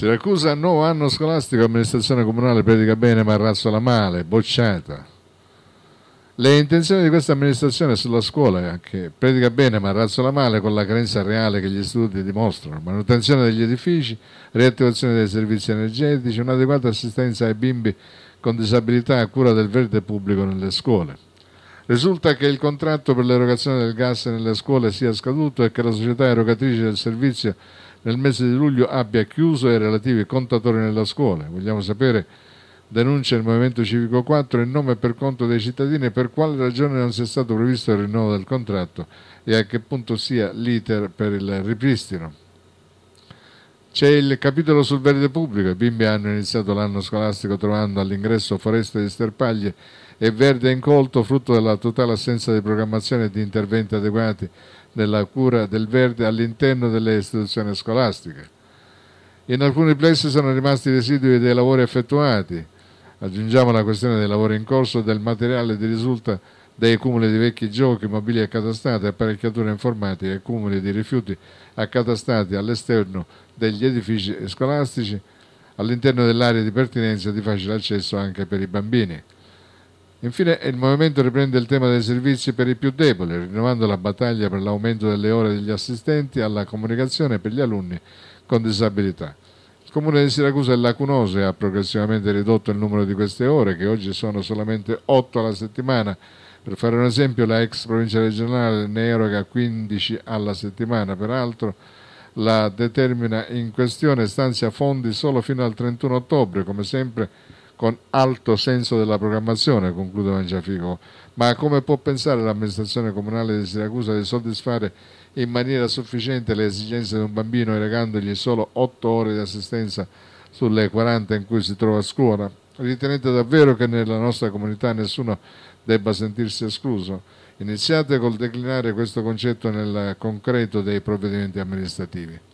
Siracusa, nuovo anno scolastico, amministrazione comunale predica bene ma razzola male, bocciata. Le intenzioni di questa amministrazione sulla scuola, che predica bene ma razzola male con la carenza reale che gli istituti dimostrano, manutenzione degli edifici, riattivazione dei servizi energetici, un'adeguata assistenza ai bimbi con disabilità a cura del verde pubblico nelle scuole. Risulta che il contratto per l'erogazione del gas nelle scuole sia scaduto e che la società erogatrice del servizio nel mese di luglio abbia chiuso i relativi contatori nella scuola. Vogliamo sapere, denuncia il Movimento Civico 4, in nome e per conto dei cittadini, per quale ragione non sia stato previsto il rinnovo del contratto e a che punto sia l'iter per il ripristino. C'è il capitolo sul verde pubblico, i bimbi hanno iniziato l'anno scolastico trovando all'ingresso foreste di sterpaglie e verde incolto, frutto della totale assenza di programmazione e di interventi adeguati nella cura del verde all'interno delle istituzioni scolastiche. In alcuni plessi sono rimasti residui dei lavori effettuati. Aggiungiamo la questione dei lavori in corso e del materiale di risulta dei cumuli di vecchi giochi, mobili accatastati, apparecchiature informatiche e cumuli di rifiuti accatastati all'esterno degli edifici scolastici all'interno dell'area di pertinenza di facile accesso anche per i bambini. Infine il movimento riprende il tema dei servizi per i più deboli, rinnovando la battaglia per l'aumento delle ore degli assistenti alla comunicazione per gli alunni con disabilità. Il comune di Siracusa e Lacunose ha progressivamente ridotto il numero di queste ore, che oggi sono solamente 8 alla settimana. Per fare un esempio, la ex provincia regionale ne eroga 15 alla settimana, peraltro la determina in questione stanzia fondi solo fino al 31 ottobre, come sempre con alto senso della programmazione, conclude Mangiafico. Ma come può pensare l'amministrazione comunale di Siracusa di soddisfare in maniera sufficiente le esigenze di un bambino erogandogli solo 8 ore di assistenza sulle 40 in cui si trova a scuola? Ritenete davvero che nella nostra comunità nessuno debba sentirsi escluso? Iniziate col declinare questo concetto nel concreto dei provvedimenti amministrativi.